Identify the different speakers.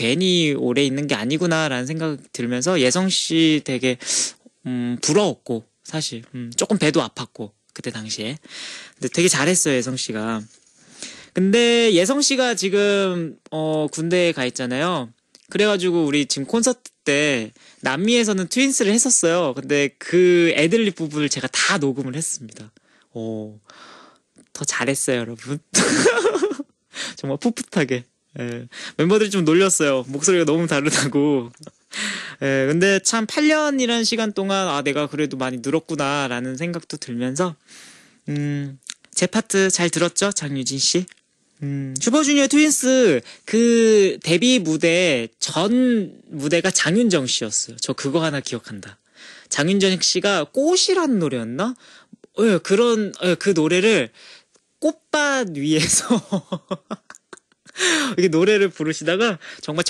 Speaker 1: 괜히 오래 있는 게 아니구나라는 생각 들면서 예성 씨 되게 음, 부러웠고 사실 음, 조금 배도 아팠고 그때 당시에 근데 되게 잘했어요 예성 씨가 근데 예성 씨가 지금 어, 군대에 가 있잖아요 그래가지고 우리 지금 콘서트 때 남미에서는 트윈스를 했었어요 근데 그 애들립 부분을 제가 다 녹음을 했습니다 오, 더 잘했어요 여러분 정말 풋풋하게 예, 멤버들이 좀 놀렸어요. 목소리가 너무 다르다고. 예, 근데 참8년이란 시간 동안 아 내가 그래도 많이 늘었구나라는 생각도 들면서 음, 제 파트 잘 들었죠, 장유진 씨? 음, 슈퍼주니어 트윈스 그 데뷔 무대 전 무대가 장윤정 씨였어요. 저 그거 하나 기억한다. 장윤정 씨가 꽃이란 노래였나? 예, 그런 예, 그 노래를
Speaker 2: 꽃밭 위에서 이게 노래를 부르시다가 정말